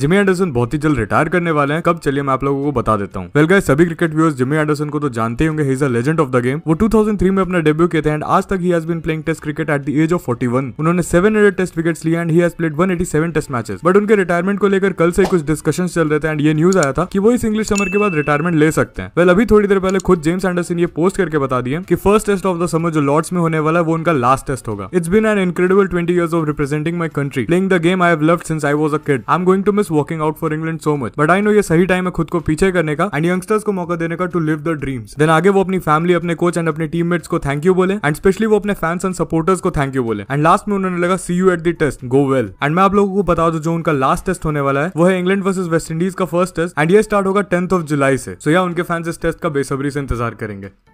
Jimmy Anderson बहुत ही जल्द retire करने वाले हैं कब चलिए मैं आप लोगों को बता देता हूँ वेल सभी क्रिकेट व्यूअर्स जिमी एंडरसन को तो जानते होंगे ही लेजेंड ऑफ द गेम वो 2003 में अपना डेब्यू किए थे एंड आज तक he has been playing test cricket at the age of 41 उन्होंने 700 टेस्ट विकेट्स लिए and he has played 187 test matches but उनके रिटायरमेंट को लेकर कल से कुछ डिस्कशन चल रहे थे एंड ये न्यूज आया था कि वो इस इंग्लिश समर के बाद रिटायरमेंट ले सकते हैं वेल अभी थोड़ी देर पहले खुद जेम्स एंडरसन ये पोस्ट करके बता दिए कि first test of the summer जो लॉर्ड्स में होने वाला है वो उनका लास्ट टेस्ट होगा it's been an incredible twenty years of representing my country playing the game I have love since I was a kid I am going to miss working out for England so much but I know ये सही time है खुद को पीछे करने का and youngsters को मौका देने का to live the dreams then आगे वो अपनी फैमिली अपने कोच एंड अपने टीममेट्स को थैंक यू बोले एंड स्पेशली वो अपने फैंस एंड सपोर्टर्स को थैंक यू बोले एंड लास्ट में उन्होंने लगा see you at the test go well and मैं आप लोगों को बता दू जो उनका लास्ट टेस्ट होने वाला है वो है इंग्लैंड वर्सेज वेस्ट इंडीज का फर्स्ट टेस्ट एंड ये स्टार्ट होगा टेंथ ऑफ जुलाई से सो so, या उनके फैंस इस टेस्ट का बेसब्री से इंतजार करेंगे